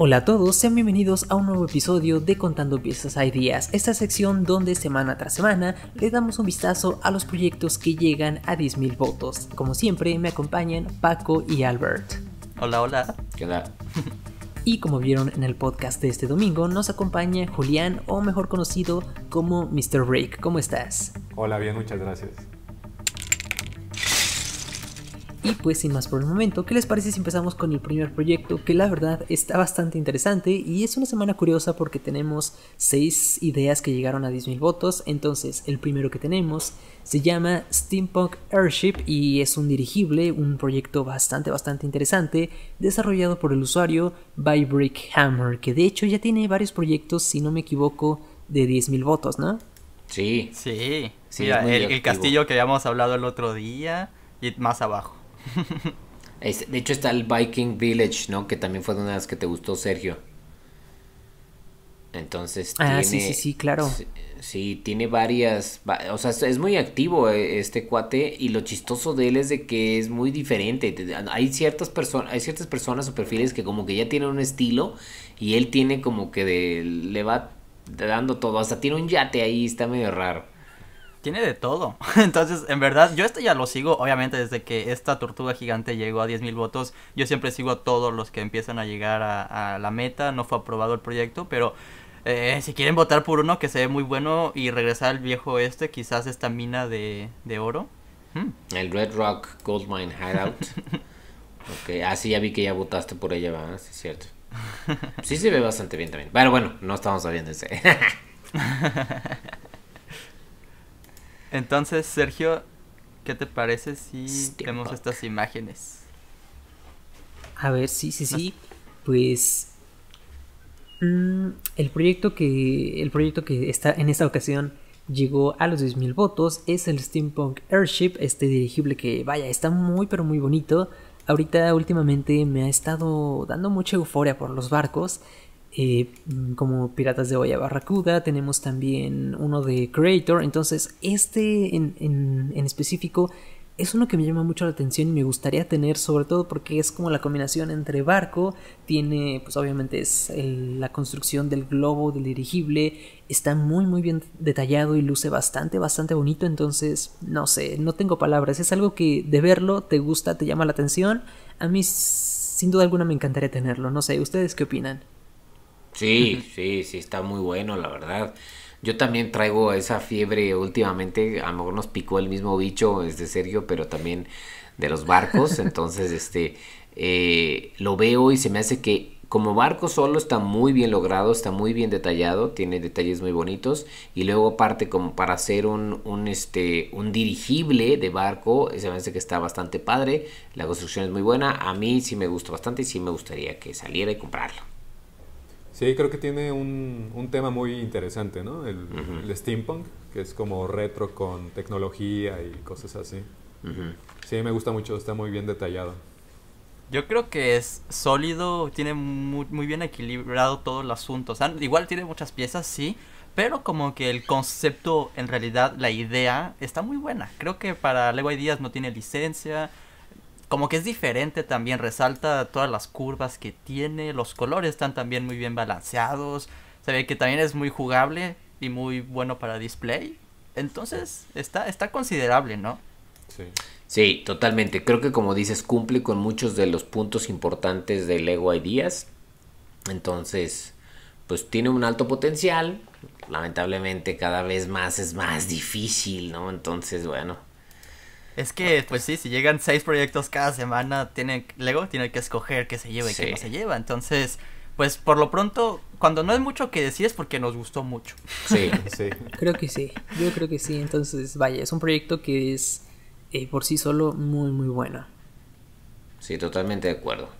Hola a todos, sean bienvenidos a un nuevo episodio de Contando Piezas a Ideas, esta sección donde semana tras semana le damos un vistazo a los proyectos que llegan a 10.000 votos. Como siempre, me acompañan Paco y Albert. Hola, hola. ¿Qué tal? Y como vieron en el podcast de este domingo, nos acompaña Julián, o mejor conocido como Mr. Break. ¿Cómo estás? Hola, bien, muchas gracias. Y pues sin más por el momento, ¿qué les parece si empezamos con el primer proyecto? Que la verdad está bastante interesante y es una semana curiosa porque tenemos 6 ideas que llegaron a 10.000 votos. Entonces el primero que tenemos se llama Steampunk Airship y es un dirigible, un proyecto bastante bastante interesante desarrollado por el usuario by Hammer, que de hecho ya tiene varios proyectos, si no me equivoco, de 10.000 votos, ¿no? Sí. Sí. sí el castillo que habíamos hablado el otro día y más abajo. Este, de hecho está el Viking Village, ¿no? Que también fue una de las que te gustó, Sergio. Entonces ah, sí, sí, sí, claro. Sí, tiene varias, o sea, es muy activo eh, este cuate y lo chistoso de él es de que es muy diferente. Hay ciertas personas, hay ciertas personas o perfiles que como que ya tienen un estilo y él tiene como que de, le va dando todo, hasta tiene un yate ahí, está medio raro tiene de todo. Entonces, en verdad, yo este ya lo sigo, obviamente, desde que esta tortuga gigante llegó a 10.000 votos. Yo siempre sigo a todos los que empiezan a llegar a, la meta. No fue aprobado el proyecto, pero eh, si quieren votar por uno que se ve muy bueno y regresar al viejo este, quizás esta mina de, de oro. Hmm. El Red Rock Goldmine Hideout. ok, ah, ya vi que ya votaste por ella, ¿verdad? es cierto. Sí se ve bastante bien también. Pero bueno, no estamos sabiendo ese. Entonces, Sergio, ¿qué te parece si vemos estas imágenes? A ver, sí, sí, sí. Pues mm, el proyecto que el proyecto que está en esta ocasión llegó a los 10.000 votos es el Steampunk Airship, este dirigible que vaya, está muy pero muy bonito. Ahorita últimamente me ha estado dando mucha euforia por los barcos eh, como Piratas de Hoya Barracuda, tenemos también uno de Creator, entonces este en, específico es uno que me llama mucho la atención y me gustaría tener, sobre todo porque es como la combinación entre barco, tiene, pues obviamente es la construcción del globo, del dirigible, está muy muy bien detallado y luce bastante, bastante bonito, entonces no sé, no tengo palabras, es algo que de verlo te gusta, te llama la atención, a mí sin duda alguna me encantaría tenerlo, no sé, ¿ustedes qué opinan? Sí, sí, sí, está muy bueno, la verdad. Yo también traigo esa fiebre últimamente, a lo mejor nos picó el mismo bicho de Sergio, pero también de los barcos, entonces este eh, lo veo y se me hace que como barco solo está muy bien logrado, está muy bien detallado, tiene detalles muy bonitos y luego aparte como para hacer un, un, este, un dirigible de barco, se me hace que está bastante padre, la construcción es muy buena, a mí sí me gustó bastante y sí me gustaría que saliera y comprarlo. Sí, creo que tiene un, un tema muy interesante, ¿no? El, steampunk, que es como retro con tecnología y cosas así. Sí, me gusta mucho, está muy bien detallado. Yo creo que es sólido, tiene muy, muy bien equilibrado todo el asunto. igual tiene muchas piezas, sí, pero como que el concepto, en realidad, la idea, está muy buena. Creo que para Lego Ideas no tiene licencia, como que es diferente también, resalta todas las curvas que tiene, los colores están también muy bien balanceados, se ve que también es muy jugable y muy bueno para display. Entonces está, está considerable, ¿no? Sí. sí totalmente. Creo que como dices, cumple con muchos de los puntos importantes de Lego Ideas. Entonces, pues tiene un alto potencial. Lamentablemente cada vez más es más difícil, ¿no? Entonces, bueno, es que, pues sí, si llegan seis proyectos cada semana, luego tiene que escoger qué se lleva y qué no se lleva. Entonces, pues por lo pronto, cuando no hay mucho que decir es porque nos gustó mucho. Sí, sí. creo que sí, yo creo que sí. Entonces, vaya, es un proyecto que es eh, por sí solo muy, muy bueno. Sí, totalmente de acuerdo.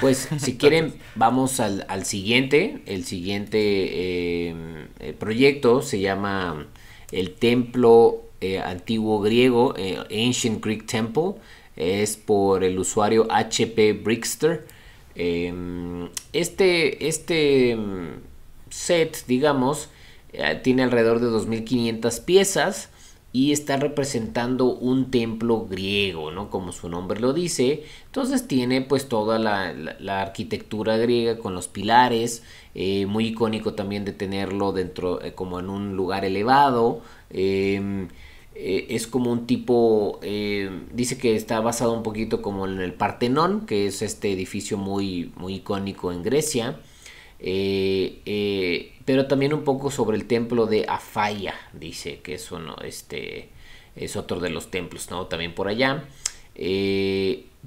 Pues si quieren, vamos al, siguiente. El siguiente eh, eh, proyecto se llama El Templo eh, antiguo griego, eh, Ancient Greek Temple, es por el usuario HP Brickster. Em, este, este em, set, digamos, eh, tiene alrededor de 2.500 piezas y está representando un templo griego, ¿no? Como su nombre lo dice. Entonces tiene pues toda la, arquitectura griega con los pilares, muy icónico también de tenerlo dentro como en un lugar elevado. Eh, eh, es como un tipo, eh, dice que está basado un poquito como en el Partenón, que es este edificio muy, muy icónico en Grecia, eh, pero también un poco sobre el templo de Afaya, dice que es este, es otro de los templos, ¿no? También por allá.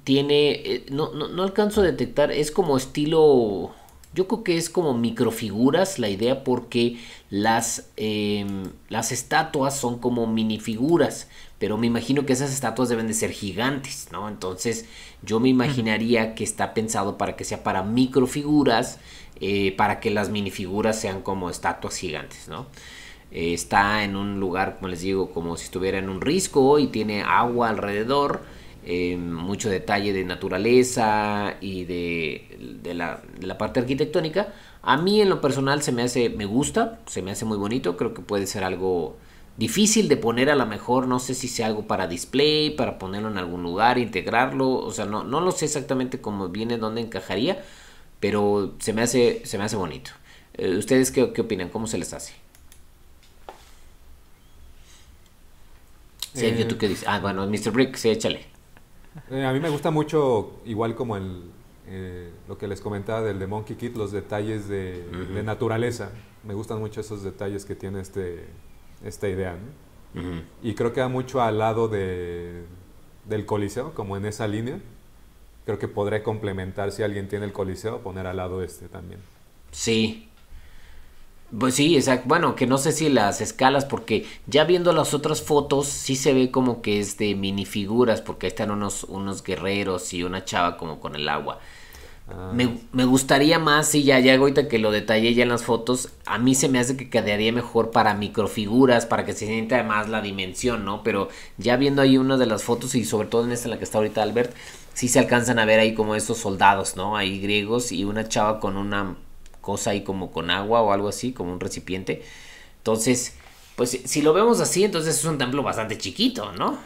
tiene, no, no alcanzo a detectar, es como estilo yo creo que es como microfiguras la idea porque las, eh, las estatuas son como minifiguras, pero me imagino que esas estatuas deben de ser gigantes, ¿no? Entonces yo me imaginaría que está pensado para que sea para microfiguras, eh, para que las minifiguras sean como estatuas gigantes, ¿no? Eh, está en un lugar, como les digo, como si estuviera en un risco y tiene agua alrededor eh, mucho detalle de naturaleza y de, la, parte arquitectónica. A mí en lo personal se me hace, me gusta, se me hace muy bonito, creo que puede ser algo difícil de poner a lo mejor, no sé si sea algo para display, para ponerlo en algún lugar, integrarlo, o sea, no, no lo sé exactamente cómo viene, dónde encajaría, pero se me hace, se me hace bonito. Eh, ¿Ustedes qué, opinan? ¿Cómo se les hace? Sí, ¿tú eh, qué dices? Ah, bueno, Mr. Brick, sí, échale. Eh, a mí me gusta mucho, igual como el, eh, lo que les comentaba del de Monkey Kid, los detalles de, naturaleza. Me gustan mucho esos detalles que tiene este, esta idea. Y creo que va mucho al lado de, del Coliseo, como en esa línea. Creo que podré complementar si alguien tiene el Coliseo, poner al lado este también. Sí, pues sí, exacto. Bueno, que no sé si las escalas, porque ya viendo las otras fotos, sí se ve como que es de minifiguras, porque ahí están unos, guerreros y una chava como con el agua. Ah. Me, gustaría más, si ya, ya ahorita que lo detallé ya en las fotos, a mí se me hace que quedaría mejor para microfiguras, para que se sienta más la dimensión, ¿no? Pero ya viendo ahí una de las fotos y sobre todo en esta en la que está ahorita Albert, sí se alcanzan a ver ahí como esos soldados, ¿no? Ahí griegos y una chava con una cosa ahí como con agua o algo así, como un recipiente. Entonces, pues si lo vemos así, entonces es un templo bastante chiquito, ¿no?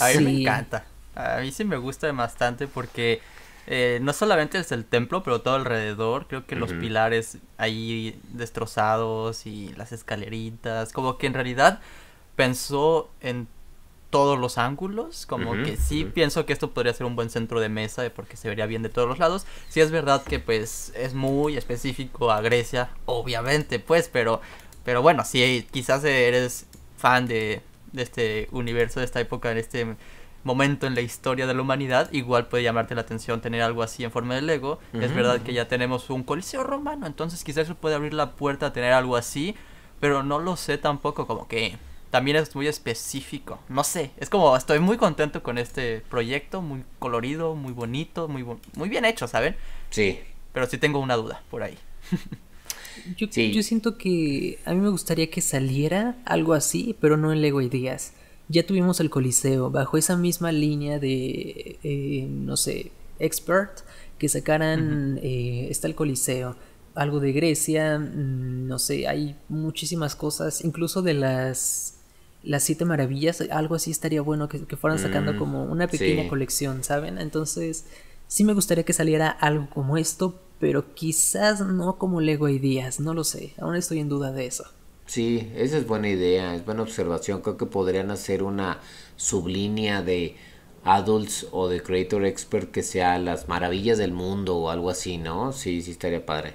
a mí me encanta. A mí sí me gusta bastante porque eh, no solamente es el templo, pero todo alrededor. Creo que los pilares ahí destrozados y las escaleritas. Como que en realidad pensó en todos los ángulos. Como que sí pienso que esto podría ser un buen centro de mesa eh, porque se vería bien de todos los lados. Sí es verdad que pues es muy específico a Grecia, obviamente, pues, pero, pero bueno, si quizás eres fan de, de, este universo, de esta época, en este momento en la historia de la humanidad, igual puede llamarte la atención tener algo así en forma de Lego. Es verdad que ya tenemos un coliseo romano, entonces quizás eso puede abrir la puerta a tener algo así, pero no lo sé tampoco como que también es muy específico. No sé, es como estoy muy contento con este proyecto, muy colorido, muy bonito, muy, muy bien hecho, ¿saben? Sí. Pero sí tengo una duda por ahí. yo, siento que a mí me gustaría que saliera algo así, pero no en Lego Ideas. Ya tuvimos el Coliseo, bajo esa misma línea de, eh, no sé, expert, que sacaran, eh, está el Coliseo, algo de Grecia, mm, no sé, hay muchísimas cosas, incluso de las las siete maravillas, algo así estaría bueno que, que fueran sacando mm, como una pequeña colección, ¿saben? Entonces, sí me gustaría que saliera algo como esto, pero quizás no como Lego Ideas, no lo sé, aún estoy en duda de eso. Sí, esa es buena idea, es buena observación, creo que podrían hacer una sublínea de adults o de creator expert que sea las maravillas del mundo o algo así, ¿no? Sí, sí estaría padre.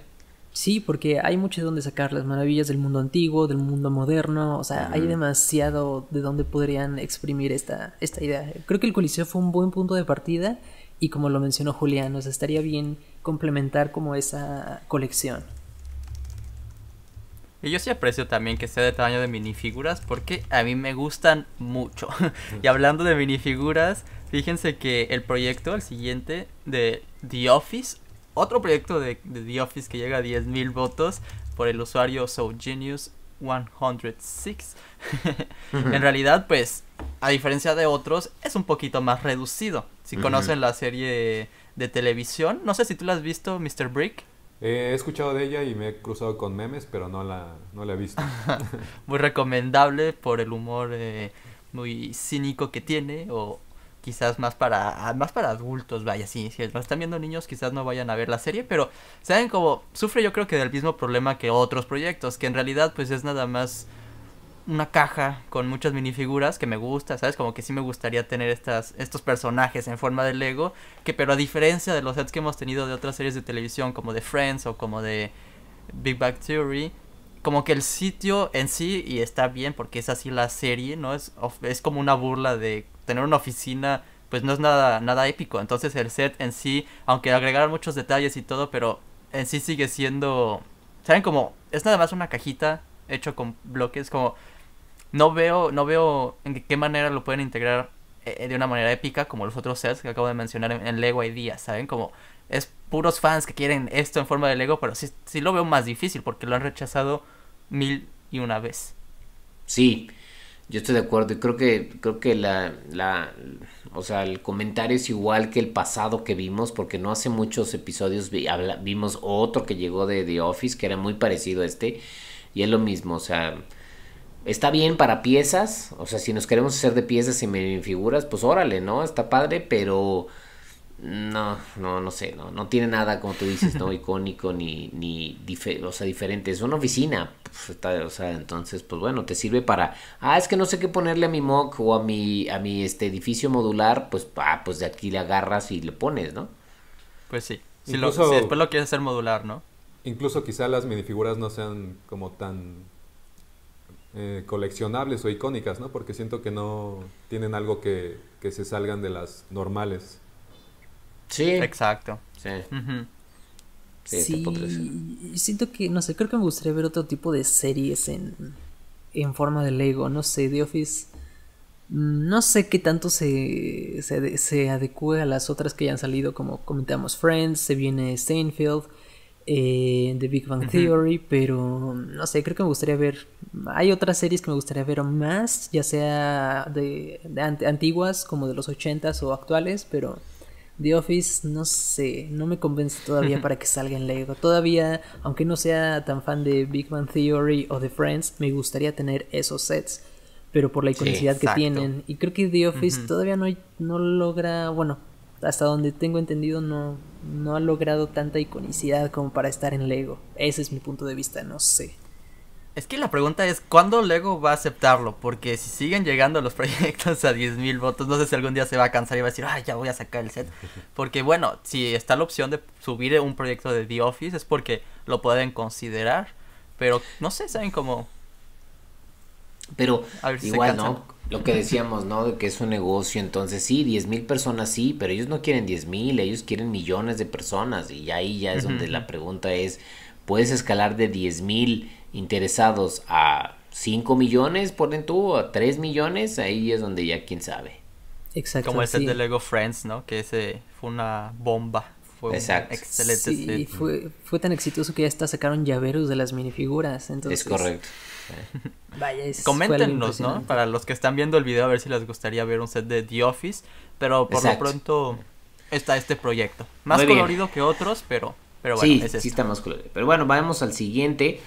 Sí, porque hay mucho de dónde sacar las maravillas del mundo antiguo, del mundo moderno, o sea, hay demasiado de dónde podrían exprimir esta, esta idea. Creo que el Coliseo fue un buen punto de partida y como lo mencionó Julián, nos estaría bien complementar como esa colección. Y yo sí aprecio también que sea de tamaño de minifiguras porque a mí me gustan mucho. y hablando de minifiguras, fíjense que el proyecto, el siguiente de The Office, otro proyecto de, The Office que llega a 10.000 votos por el usuario SoGenius 106. en realidad, pues, a diferencia de otros, es un poquito más reducido. Si conocen la serie de televisión, no sé si tú la has visto, Mr. Brick. he escuchado de ella y me he cruzado con memes, pero no la, la he visto. muy recomendable por el humor eh, muy cínico que tiene o quizás más para, ah, más para adultos, vaya, sí, si están viendo niños quizás no vayan a ver la serie, pero saben como sufre yo creo que del mismo problema que otros proyectos, que en realidad pues es nada más una caja con muchas minifiguras que me gusta, ¿sabes? Como que sí me gustaría tener estas, estos personajes en forma de Lego, que pero a diferencia de los sets que hemos tenido de otras series de televisión como de Friends o como de Big Bang Theory, como que el sitio en sí, y está bien porque es así la serie, ¿no? Es, es como una burla de tener una oficina pues no es nada, nada épico. Entonces el set en sí, aunque agregar muchos detalles y todo, pero en sí sigue siendo... ¿Saben como Es nada más una cajita hecho con bloques, como... No veo, no veo en qué manera lo pueden integrar eh, eh, de una manera épica como los otros sets que acabo de mencionar en, en Lego Ideas, ¿saben? Como es puros fans que quieren esto en forma de Lego, pero sí, sí lo veo más difícil porque lo han rechazado mil y una vez. Sí, yo estoy de acuerdo y creo que, creo que la, la, o sea, el comentario es igual que el pasado que vimos, porque no hace muchos episodios vimos otro que llegó de The Office, que era muy parecido a este, y es lo mismo, o sea, está bien para piezas, o sea, si nos queremos hacer de piezas y figuras pues órale, ¿no? Está padre, pero no, no, no sé, no, no tiene nada, como tú dices, no icónico ni, o sea, diferente. Es una oficina, pues, o sea, entonces, pues bueno, te sirve para, ah, es que no sé qué ponerle a mi mock o a mi, a mi este edificio modular, pues, ah, pues de aquí le agarras y le pones, ¿no? Pues sí, si, incluso, después lo quieres hacer modular, ¿no? Incluso quizá las minifiguras no sean como tan eh, coleccionables o icónicas, ¿no? Porque siento que no tienen algo que, que se salgan de las normales. Sí. Exacto. Sí. Sí, siento que, no sé, creo que me gustaría ver otro tipo de series en, forma de Lego, no sé, The Office, mm, no sé qué tanto se, se, adecue a las otras que ya han salido, como comentamos Friends, se viene Seinfeld, eh, The Big Bang Theory, pero no sé, creo que me gustaría ver, hay otras series que me gustaría ver más, ya sea de, de antiguas como de los ochentas o actuales, pero... The Office, no sé, no me convence todavía para que salga en Lego. Todavía, aunque no sea tan fan de Big Bang Theory o de Friends, me gustaría tener esos sets. Pero por la iconicidad que tienen. Y creo que The Office todavía no, no logra. Bueno, hasta donde tengo entendido, no, no ha logrado tanta iconicidad como para estar en Lego. Ese es mi punto de vista, no sé. Es que la pregunta es, ¿cuándo Lego va a aceptarlo? Porque si siguen llegando los proyectos a 10.000 votos, no sé si algún día se va a cansar y va a decir, ay ya voy a sacar el set. Porque bueno, si está la opción de subir un proyecto de The Office es porque lo pueden considerar. Pero no sé, saben cómo... Pero igual, ¿no? Lo que decíamos, ¿no? De que es un negocio, entonces sí, 10.000 mil personas sí, pero ellos no quieren 10.000 ellos quieren millones de personas. Y ahí ya es donde la pregunta es, ¿puedes escalar de 10.000 mil? interesados a 5 millones, ponen tú, a 3 millones, ahí es donde ya quién sabe. Exacto. Como el set de Lego Friends, ¿no? Que ese fue una bomba. Fue Exacto. excelente sí, y Fue, fue tan exitoso que ya hasta sacaron llaveros de las minifiguras. Entonces, es correcto. Vaya, es Coméntenos, ¿no? Para los que están viendo el video, a ver si les gustaría ver un set de The Office. Pero por lo pronto está este proyecto. Más colorido que otros, pero, pero bueno, sí, sí está más colorido. Pero bueno, vamos al siguiente.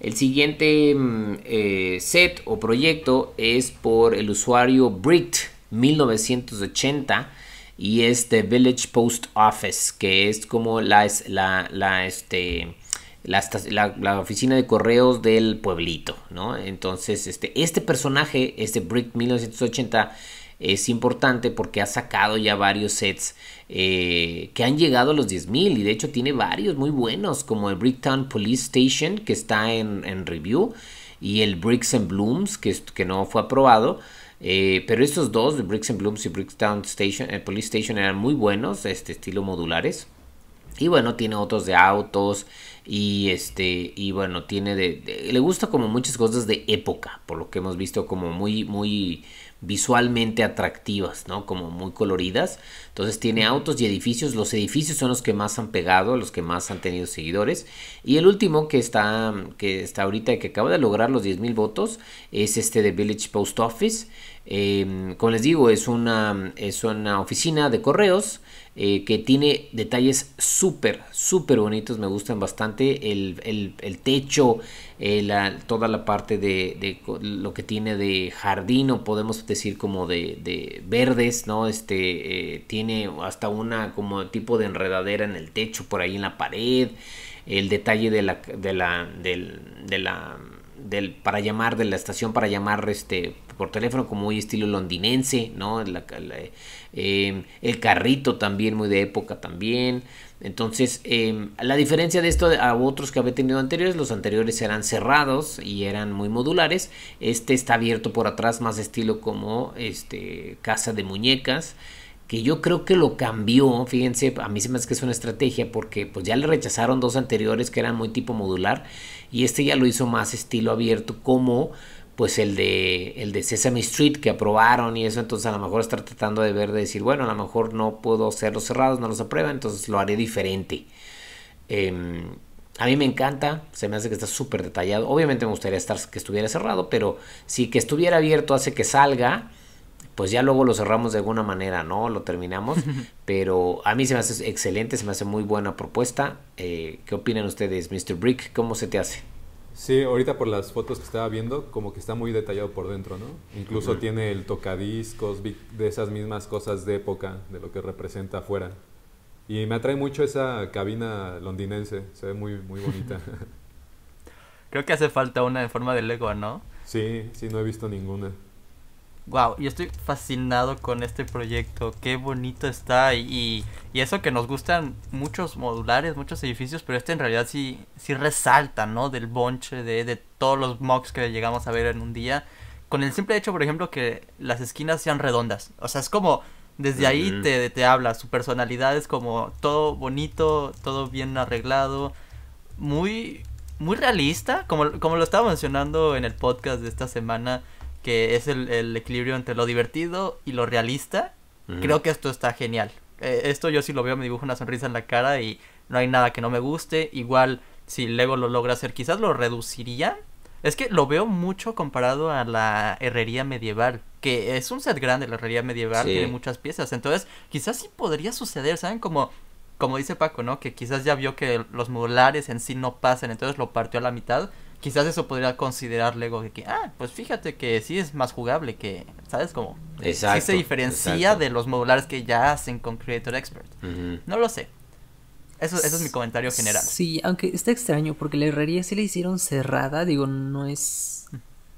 El siguiente mm, eh, set o proyecto es por el usuario brick 1980 y es de Village Post Office, que es como la, la, este, la, oficina de correos del pueblito, ¿no? Entonces, este, este personaje, este Brick 1980, es importante porque ha sacado ya varios sets eh, que han llegado a los 10.000 y de hecho tiene varios muy buenos como el Bricktown Police Station que está en, review y el Bricks and Blooms que, que no fue aprobado. Eh, pero estos dos, Bricks and Blooms y Bricktown Station, el eh, Police Station eran muy buenos, este estilo modulares. Y bueno, tiene otros de autos, y este, y bueno, tiene de, le gusta como muchas cosas de época, por lo que hemos visto como muy, muy visualmente atractivas, ¿no? Como muy coloridas. Entonces tiene autos y edificios. Los edificios son los que más han pegado, los que más han tenido seguidores. Y el último que está, que está ahorita y que acaba de lograr los 10.000 votos es este de Village Post Office. Em, como les digo, es es una oficina de correos eh, que tiene detalles súper, súper bonitos, me gustan bastante el, techo, eh, toda la parte de, lo que tiene de jardín o podemos decir como de, verdes, ¿no? Este, eh, tiene hasta una como tipo de enredadera en el techo, por ahí en la pared, el detalle de la, de la, del, de la del, para llamar de la estación para llamar este por teléfono como muy estilo londinense no Em, el carrito también, muy de época también. Entonces, em, la diferencia de esto a otros que había tenido anteriores, los anteriores eran cerrados y eran muy modulares. Este está abierto por atrás, más estilo como este, casa de muñecas que yo creo que lo cambió, fíjense, a mí se me hace que es una estrategia porque pues ya le rechazaron dos anteriores que eran muy tipo modular y este ya lo hizo más estilo abierto como pues el de, el de Sesame Street que aprobaron y eso, entonces a lo mejor estar tratando de ver, de decir, bueno, a lo mejor no puedo hacerlos cerrados, no los aprueba, entonces lo haré diferente. Em, a mí me encanta, se me hace que está súper detallado. Obviamente me gustaría estar, que estuviera cerrado, pero si que estuviera abierto hace que salga, pues ya luego lo cerramos de alguna manera, ¿no? Lo terminamos. pero a mí se me hace excelente, se me hace muy buena propuesta. Eh, ¿Qué opinan ustedes, Mr. Brick? ¿Cómo se te hace? Sí, ahorita por las fotos que estaba viendo, como que está muy detallado por dentro, ¿no? Incluso tiene el tocadiscos de esas mismas cosas de época, de lo que representa afuera. Y me atrae mucho esa cabina londinense, se ve muy, muy bonita. Creo que hace falta una De forma de Lego, ¿no? Sí, sí, no he visto ninguna. Wow, yo estoy fascinado con este proyecto. Qué bonito está. Y, y, eso que nos gustan muchos modulares, muchos edificios, pero este en realidad sí, sí resalta, ¿no? Del bonche, de, de todos los mocks que llegamos a ver en un día. Con el simple hecho, por ejemplo, que las esquinas sean redondas. O sea, es como. Desde ahí te, te habla. Su personalidad es como todo bonito, todo bien arreglado. Muy. Muy realista. Como, como lo estaba mencionando en el podcast de esta semana que es el, equilibrio entre lo divertido y lo realista. Creo que esto está genial. Eh, esto yo sí lo veo me dibujo una sonrisa en la cara y no hay nada que no me guste. Igual si Lego lo logra hacer, quizás lo reduciría. Es que lo veo mucho comparado a la herrería medieval, que es un set grande, la herrería medieval tiene muchas piezas. Entonces, quizás sí podría suceder, ¿saben? Como como dice Paco, ¿no? Que quizás ya vio que los modulares en sí no pasan, entonces lo partió a la mitad quizás eso podría considerar Lego que, ah, pues fíjate que sí es más jugable que, ¿sabes? cómo exacto, eh, sí se diferencia de los modulares que ya hacen con Creator Expert. No lo sé. Eso, es mi comentario general. Sí, aunque está extraño porque la herrería sí la hicieron cerrada, digo, no es...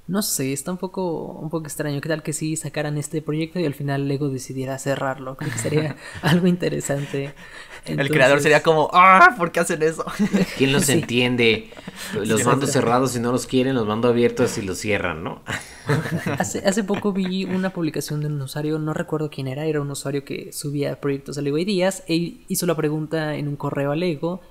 No sé, está un poco, un poco extraño. ¿Qué tal que sí sacaran este proyecto y al final Lego decidiera cerrarlo? Creo que sería algo interesante. El creador sería como, ¡ah! ¿Por qué hacen eso? ¿Quién los entiende? Los mando cerrados si no los quieren, los mando abiertos si los cierran, ¿no? hace, hace poco vi una publicación de un usuario, no recuerdo quién era, era un usuario que subía proyectos a Lego y Díaz e hizo la pregunta en un correo a Lego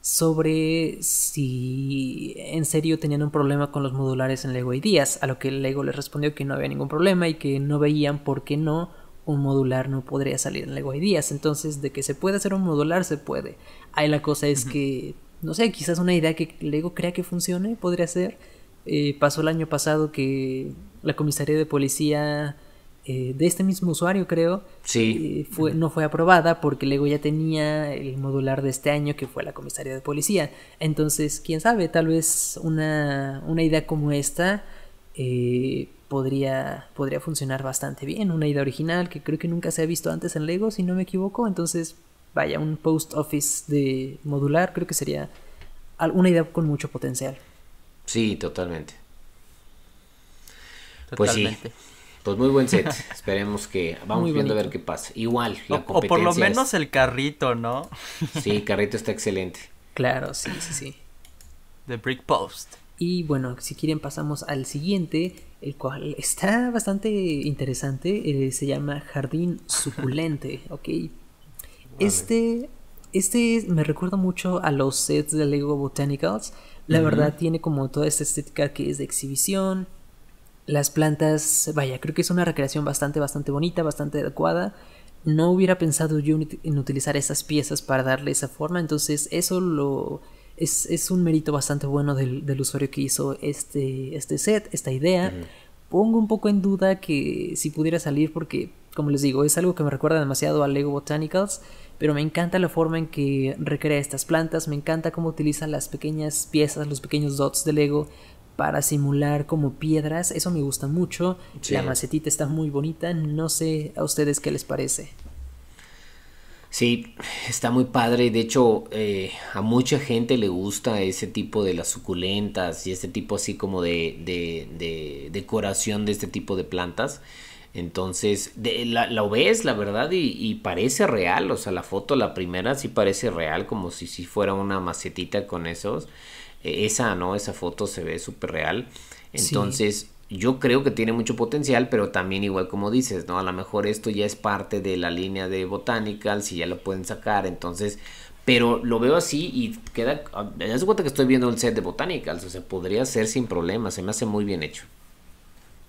sobre si en serio tenían un problema con los modulares en Lego y a lo que Lego les respondió que no había ningún problema y que no veían por qué no un modular no podría salir en Lego Ideas. Entonces, de que se puede hacer un modular, se puede. Ahí la cosa es que, no sé, quizás una idea que Lego crea que funcione podría ser. Eh, pasó el año pasado que la comisaría de policía eh, de este mismo usuario, creo, sí. Eh, fue, no fue aprobada porque Lego ya tenía el modular de este año que fue la comisaría de policía. Entonces, quién sabe, tal vez una, una idea como esta podría, funcionar bastante bien. Una idea original que creo que nunca se ha visto antes en Lego, si no me equivoco. Entonces, vaya, un post office de modular creo que sería una idea con mucho potencial. Sí, totalmente. totalmente. Pues sí. Pues muy buen set. Esperemos que vamos viendo a ver qué pasa. Igual, la o, competencia o por lo menos el carrito, ¿no? sí, el carrito está excelente. Claro, sí, sí, sí. The Brick Post. Y bueno, si quieren pasamos al siguiente, el cual está bastante interesante. Eh, se llama Jardín Suculente, ¿ok? Este, este me recuerda mucho a los sets de Lego Botanicals. La verdad tiene como toda esta estética que es de exhibición. Las plantas, vaya, creo que es una recreación bastante, bastante bonita, bastante adecuada. No hubiera pensado yo en utilizar esas piezas para darle esa forma, entonces eso lo es, un mérito bastante bueno del, usuario que hizo este, este set, esta idea. Pongo un poco en duda que si pudiera salir porque, como les digo, es algo que me recuerda demasiado a Lego Botanicals, pero me encanta la forma en que recrea estas plantas, me encanta cómo utiliza las pequeñas piezas, los pequeños dots de Lego para simular como piedras, eso me gusta mucho. La macetita está muy bonita, no sé a ustedes qué les parece. Sí, está muy padre. De hecho, eh, a mucha gente le gusta ese tipo de las suculentas y este tipo así como de, de, decoración de este tipo de plantas. Entonces, de, la, lo ves, la verdad, y, parece real. O sea, la foto, la primera, sí parece real, como si, si fuera una macetita con esos. E, esa, ¿no? Esa foto se ve súper real. Entonces, yo creo que tiene mucho potencial, pero también igual como dices, ¿no? A lo mejor esto ya es parte de la línea de Botanicals si ya lo pueden sacar, entonces... Pero lo veo así y queda... Me das cuenta que estoy viendo el set de Botanicals, o sea, podría ser sin problemas. se me hace muy bien hecho.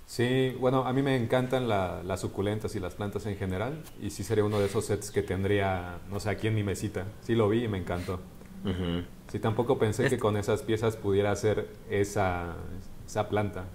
Sí, bueno, a mí me encantan las suculentas y las plantas en general, y sí sería uno de esos sets que tendría, no sé, aquí en mi mesita. Sí lo vi y me encantó. Sí, tampoco pensé que con esas piezas pudiera hacer esa, esa planta.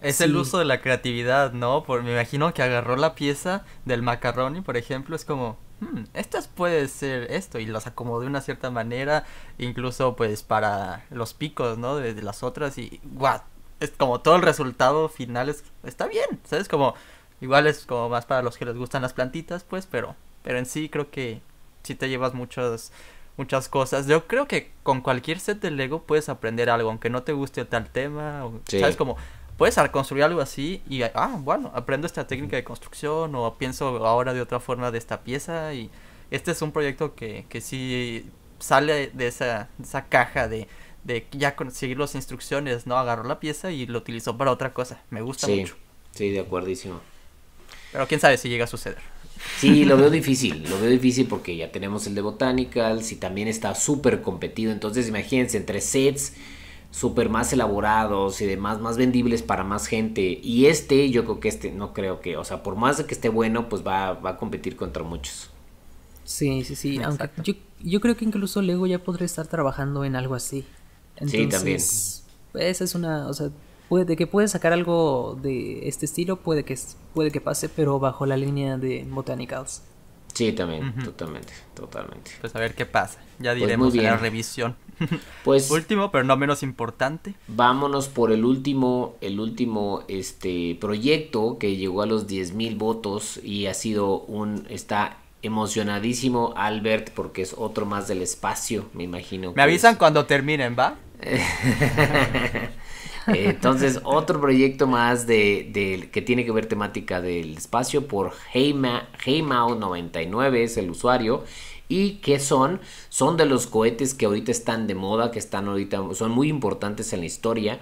Es el uso de la creatividad, ¿no? Por, me imagino que agarró la pieza del macaroni, por ejemplo, es como, hmm, estas puede ser esto, y las acomodó de una cierta manera, incluso pues para los picos, ¿no? De, las otras, y guau, es como todo el resultado final es, está bien, ¿sabes? Como, igual es como más para los que les gustan las plantitas, pues, pero, pero en sí creo que si sí te llevas muchas muchas cosas. Yo creo que con cualquier set de Lego puedes aprender algo, aunque no te guste tal tema. O, ¿Sabes? Como puedes construir algo así y, ah, bueno, aprendo esta técnica de construcción o pienso ahora de otra forma de esta pieza y este es un proyecto que, que sí sale de esa, caja de, de ya conseguir las instrucciones, ¿no? agarró la pieza y lo utilizo para otra cosa. Me gusta mucho. Sí, de acuerdísimo. Pero quién sabe si llega a suceder. Sí, lo veo difícil, lo veo difícil porque ya tenemos el de Botanicals si también está súper competido, entonces imagínense entre sets súper más elaborados y demás, más vendibles para más gente. Y este, yo creo que este, no creo que, o sea, por más de que esté bueno, pues va, va a competir contra muchos. Sí, sí, sí. yo, creo que incluso Lego ya podría estar trabajando en algo así. sí, también. Esa es una, o sea, puede de que puede sacar algo de este estilo, puede que puede que pase, pero bajo la línea de Botanicals. Sí, también, totalmente, totalmente. Pues a ver qué pasa. Ya pues diremos en la revisión. Pues último, pero no menos importante. Vámonos por el último, el último este proyecto que llegó a los 10.000 votos y ha sido un está emocionadísimo Albert porque es otro más del espacio, me imagino. Me avisan cuando terminen, ¿va? Entonces, otro proyecto más de, que tiene que ver temática del espacio por Heymau99 es el usuario. ¿Y qué son? Son de los cohetes que ahorita están de moda, que están ahorita, son muy importantes en la historia.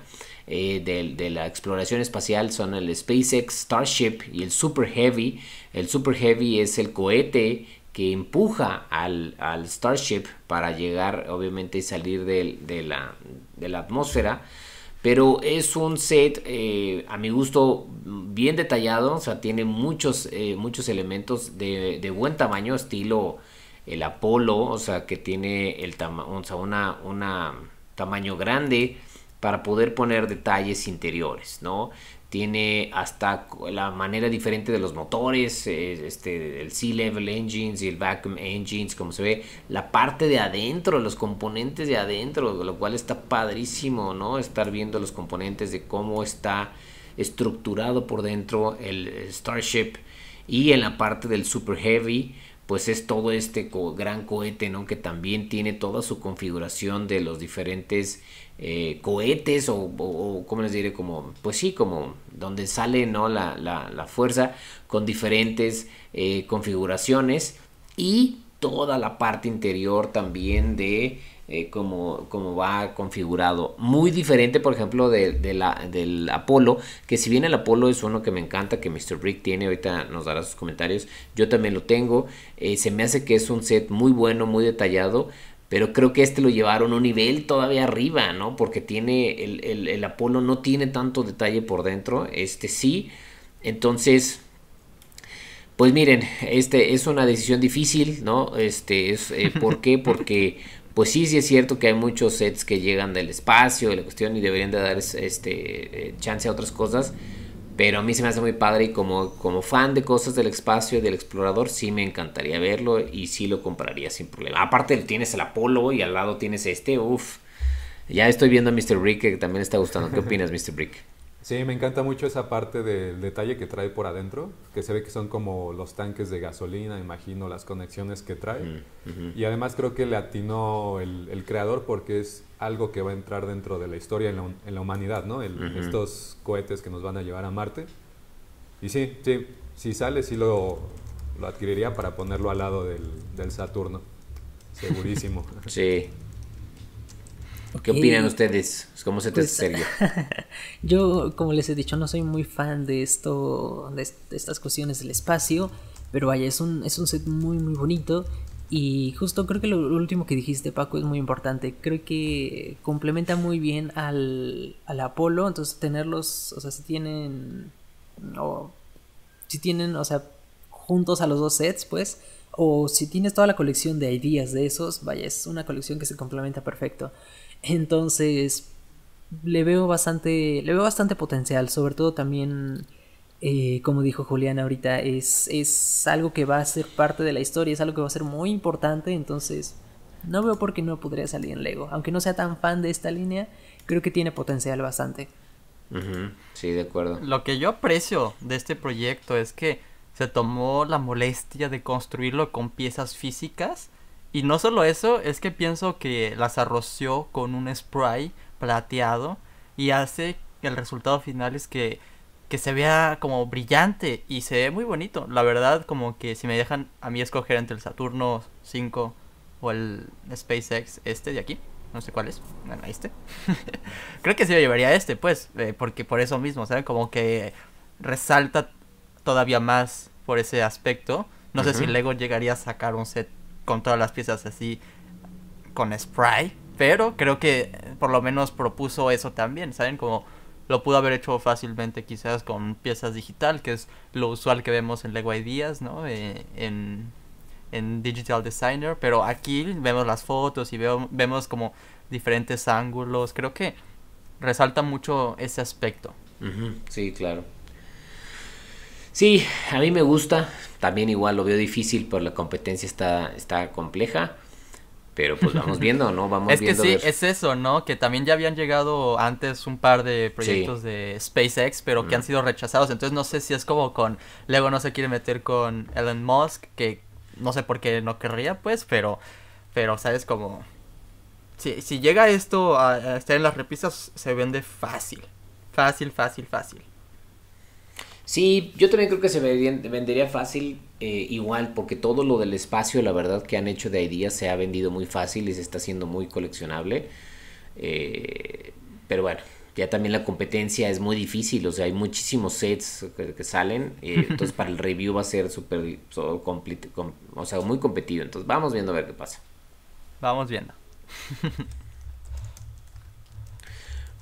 Eh, de, la exploración espacial son el SpaceX Starship y el Super Heavy. El Super Heavy es el cohete que empuja al, Starship para llegar, obviamente, y salir de la atmósfera pero es un set eh, a mi gusto bien detallado, o sea, tiene muchos, eh, muchos elementos de, buen tamaño, estilo el Apolo, o sea, que tiene el una, una tamaño grande para poder poner detalles interiores, ¿no? tiene hasta la manera diferente de los motores, eh, este, el C-Level Engines y el Vacuum Engines, como se ve, la parte de adentro, los componentes de adentro, lo cual está padrísimo, ¿no? Estar viendo los componentes de cómo está estructurado por dentro el eh, Starship y en la parte del Super Heavy pues es todo este gran cohete, ¿no? Que también tiene toda su configuración de los diferentes eh, cohetes o, como ¿cómo les diré? Como, pues sí, como donde sale, ¿no? La, fuerza con diferentes eh, configuraciones y toda la parte interior también de eh, como, como, va configurado. Muy diferente, por ejemplo, de, la, del Apolo, que si bien el Apolo es uno que me encanta, que Mr. Brick tiene, ahorita nos dará sus comentarios, yo también lo tengo, eh, se me hace que es un set muy bueno, muy detallado, pero creo que este lo llevaron a un nivel todavía arriba, ¿no? Porque tiene, el, el, Apolo no tiene tanto detalle por dentro, este sí, entonces... Pues miren, este es una decisión difícil, ¿no? Este es eh, ¿por qué? Porque pues sí, sí es cierto que hay muchos sets que llegan del espacio, de la cuestión, y deberían de dar este, eh, chance a otras cosas. Pero a mí se me hace muy padre y como, como fan de cosas del espacio y del explorador, sí me encantaría verlo y sí lo compraría sin problema. Aparte tienes el Apolo y al lado tienes este, uff. Ya estoy viendo a Mr. Brick que también está gustando. ¿Qué opinas, Mr. Brick? Sí, me encanta mucho esa parte del detalle que trae por adentro, que se ve que son como los tanques de gasolina, imagino, las conexiones que trae. Y además creo que le atinó el, creador porque es algo que va a entrar dentro de la historia en la, humanidad, ¿no? Estos cohetes que nos van a llevar a Marte. Y sí, sí, si sale sí lo, lo adquiriría para ponerlo al lado del, del Saturno. Segurísimo. sí. ¿Qué opinan ustedes? ¿Cómo se te pues, yo, como les he dicho, no soy muy fan de esto, de, estas cuestiones del espacio, pero vaya, es un, es un set muy, muy bonito. Y justo creo que lo último que dijiste, Paco, es muy importante. Creo que complementa muy bien al, al Apolo. Entonces, tenerlos, o sea, si tienen, o si tienen, o sea, juntos a los dos sets, pues, o si tienes toda la colección de ideas de esos, vaya, es una colección que se complementa perfecto. Entonces, le veo bastante, le veo bastante potencial, sobre todo también, eh, como dijo Julián ahorita, es, es algo que va a ser parte de la historia, es algo que va a ser muy importante, entonces no veo por qué no podría salir en Lego. Aunque no sea tan fan de esta línea, creo que tiene potencial bastante. Sí, de acuerdo. Lo que yo aprecio de este proyecto es que se tomó la molestia de construirlo con piezas físicas y no solo eso, es que pienso que las arroció con un spray plateado y hace que el resultado final es que, se vea como brillante y se ve muy bonito. La verdad, como que si me dejan a mí escoger entre el Saturno 5 o el SpaceX este de aquí, no sé cuál es, bueno, este. Creo que sí me llevaría este, pues, eh, porque por eso mismo, ¿saben? Como que resalta todavía más por ese aspecto. No sé si Lego llegaría a sacar un set con todas las piezas así con spray, pero creo que eh, por lo menos propuso eso también, ¿saben? Como lo pudo haber hecho fácilmente quizás con piezas digital, que es lo usual que vemos en Lego Ideas, ¿no? Eh, en, Digital Designer, pero aquí vemos las fotos y vemos como diferentes ángulos, creo que resalta mucho ese aspecto. Sí, claro. Sí, a mí me gusta. También igual lo veo difícil, por la competencia está, está compleja. Pero pues vamos viendo, ¿no? Vamos viendo. Es que sí, es eso, ¿no? Que también ya habían llegado antes un par de proyectos de SpaceX, pero que han mm. sido rechazados. Entonces no sé si es como con Lego no se quiere meter con Elon Musk, que no sé por qué no querría, pues, pero, pero, ¿sabes? Como... Si, si llega esto a, a estar en las repisas, se vende fácil. Fácil, fácil, fácil. Sí, yo también creo que se vendería fácil eh, igual, porque todo lo del espacio, la verdad que han hecho de ahí día se ha vendido muy fácil y se está haciendo muy coleccionable. Eh, pero bueno, ya también la competencia es muy difícil, o sea, hay muchísimos sets que, salen, eh, entonces para el review va a ser súper, o sea, muy competido, entonces vamos viendo a ver qué pasa. Vamos viendo.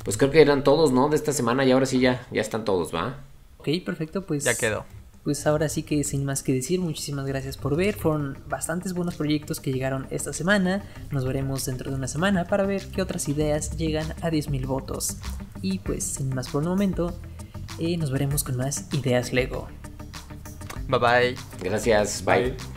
pues creo que eran todos, ¿no? De esta semana y ahora sí ya, ya están todos, ¿va? Ok, perfecto, pues. Ya quedó. Pues ahora sí que sin más que decir, muchísimas gracias por ver. Fueron bastantes buenos proyectos que llegaron esta semana. Nos veremos dentro de una semana para ver qué otras ideas llegan a 10.000 votos. Y pues sin más por el momento, eh, nos veremos con más ideas Lego. Bye bye. Gracias, bye.